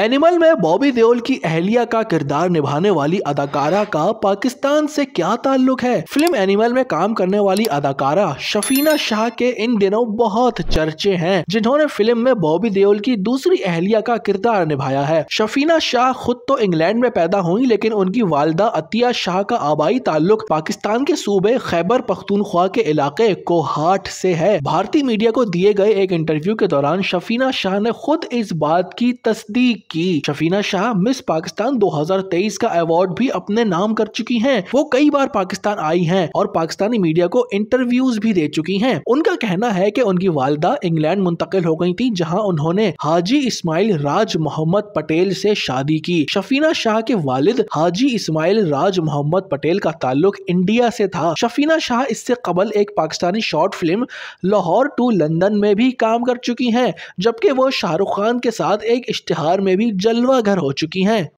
animal में बॉबी देओल की अहलिया का किरदार निभाने वाली अदाकारा का पाकिस्तान से क्या ताल्लुक है फिल्म एनिमल में काम करने वाली अदाकारा शफीना शाह के इन दिनों बहुत चर्चे हैं जिन्होंने फिल्म में बॉबी देओल की दूसरी अहलिया का किरदार निभाया है शफीना शाह खुद तो इंग्लैंड में पैदा हुई लेकिन उनकी वालदा अतिया शाह का आबाई ताल्लुक पाकिस्तान के सूबे खैबर पख्तूनख्वा के इलाके कोहाट से है भारतीय मीडिया को दिए गए एक इंटरव्यू के दौरान शफीना शाह ने खुद इस बात की तस्दीक की शफीना शाह मिस पाकिस्तान 2023 का अवार्ड भी अपने नाम कर चुकी हैं वो कई बार पाकिस्तान आई हैं और पाकिस्तानी मीडिया को इंटरव्यूज भी दे चुकी हैं उनका कहना है कि उनकी वालदा इंग्लैंड मुंतकिल हो गई थी जहां उन्होंने हाजी इस्माइल राज मोहम्मद पटेल से शादी की शफीना शाह के वालिद हाजी इस्माइल राज मोहम्मद पटेल का ताल्लुक इंडिया से था शफीना शाह इससे कबल एक Pakistani short film Lahore to London में भी काम कर चुकी हैं जबकि वो शाहरुख खान के साथ एक इश्तिहार में भी जलवा घर हो चुकी हैं